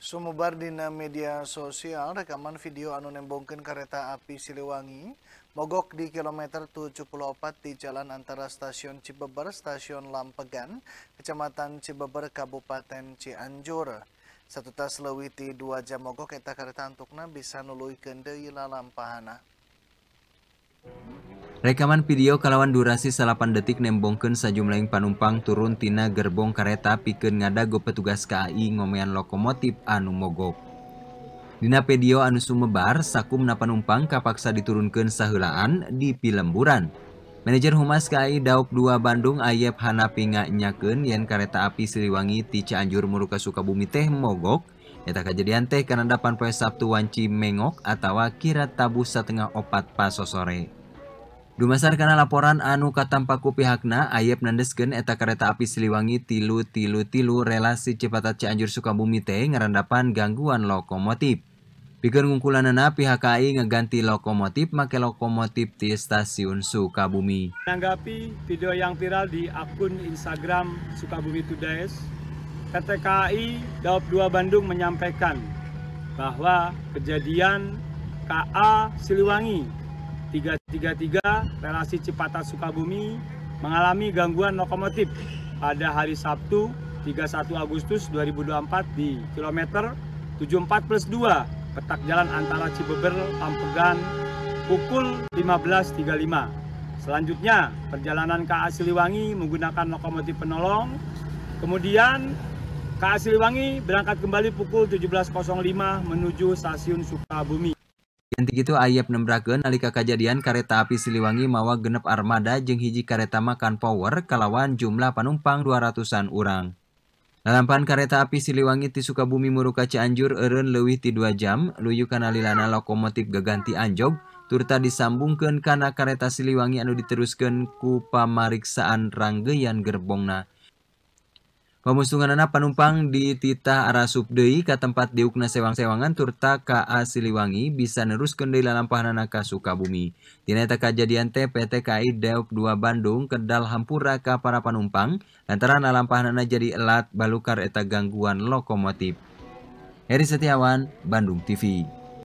Sumebar dina media sosial rekaman video anu nembongkeun kereta api Siliwangi mogok di kilometer 74 di jalan antara stasiun Cibeber, stasiun Lampegan, kecamatan Cibeber, Kabupaten Cianjur. Satu tas lewiti dua jam mogok eta kereta antukna bisa nului kendei lalampahana. Hmm. rekaman video kalawan durasi salapan detik nembongkeun sa jumleng Panumpang turuntinana gerbong kareta piken ngadago petugas KI ngomeyan lokomotif anu Mogok Dinapedio anu summebar saku menapan umpang kapaksa diturunken sahelaaan di pilembran manajer humas KI daup 2 Bandung Aybhanapingnyaken yen karreeta api Seriwangiticianjur muruka Sukabumi teh mogoketa kajjadian teh Kanadapan pei Sabtu Waci menggok atautawa kira tabu satengah opat pasosore. Dumasar karena laporan anu katampaku pihakna Ayep nandesken eta kereta api Siliwangi tilu tilu tilu relasi Cipata Cianjur Sukabumi teh ngerendapan gangguan lokomotif. Pikir ngungkulanana pihak KAI ngeganti lokomotif make lokomotif di stasiun Sukabumi. Menanggapi video yang viral di akun Instagram Sukabumi Todays, PT KAI Daop 2 Bandung menyampaikan bahwa kejadian KA Siliwangi 333 relasi Cipatat Sukabumi mengalami gangguan lokomotif pada hari Sabtu 31 Agustus 2024 di kilometer 74 plus 2 petak jalan antara Cibeber Pampegan pukul 15.35. Selanjutnya, perjalanan KA Siliwangi menggunakan lokomotif penolong. Kemudian KA Siliwangi berangkat kembali pukul 17.05 menuju stasiun Sukabumi. begitu Ayb nembraken nalika kajjadian kareta api Siliwangi mawa genep Armda jeung hiji kareta makan power kalawan jumlah penumpang 200an urang. Lalampan kareta api Siliwangi ti Sukabumi meuka canianjur Erun lewih ti 2 jam, luyukan aliila lokomotif geganti anjob, Turta disambungkan karena karta Siliwangi andu diterusken ku pamariksaan Ranggeyan gerbongna. anak panumpang di titah arah subdei ke tempat diukna sewang-sewangan turta ka Siliwangi bisa nerus kendai lalampahanana ka Sukabumi. Tina kejadian kajadian teh PT KAI Daop 2 Bandung kedal hampura ka para panumpang lantaran lalampahanana jadi elat balukar eta gangguan lokomotif. Heri Setiawan, Bandung TV.